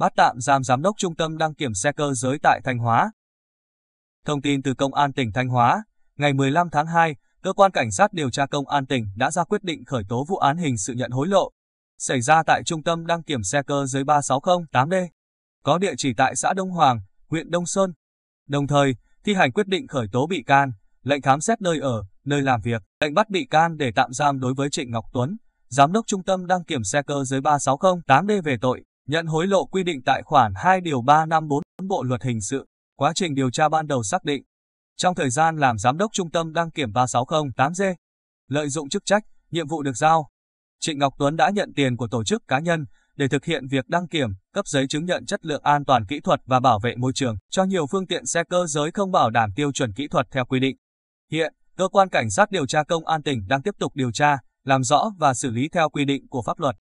bắt tạm giam giám đốc trung tâm đăng kiểm xe cơ giới tại Thanh Hóa. Thông tin từ Công an tỉnh Thanh Hóa, ngày 15 tháng 2, cơ quan cảnh sát điều tra Công an tỉnh đã ra quyết định khởi tố vụ án hình sự nhận hối lộ, xảy ra tại trung tâm đăng kiểm xe cơ giới 3608D, có địa chỉ tại xã Đông Hoàng, huyện Đông Sơn. Đồng thời, thi hành quyết định khởi tố bị can, lệnh khám xét nơi ở, nơi làm việc, lệnh bắt bị can để tạm giam đối với Trịnh Ngọc Tuấn, giám đốc trung tâm đăng kiểm xe cơ giới 3608D về tội Nhận hối lộ quy định tại khoản 2 điều 354 Bộ luật hình sự. Quá trình điều tra ban đầu xác định, trong thời gian làm giám đốc trung tâm đăng kiểm 3608G, lợi dụng chức trách, nhiệm vụ được giao, Trịnh Ngọc Tuấn đã nhận tiền của tổ chức cá nhân để thực hiện việc đăng kiểm, cấp giấy chứng nhận chất lượng an toàn kỹ thuật và bảo vệ môi trường cho nhiều phương tiện xe cơ giới không bảo đảm tiêu chuẩn kỹ thuật theo quy định. Hiện, cơ quan cảnh sát điều tra công an tỉnh đang tiếp tục điều tra, làm rõ và xử lý theo quy định của pháp luật.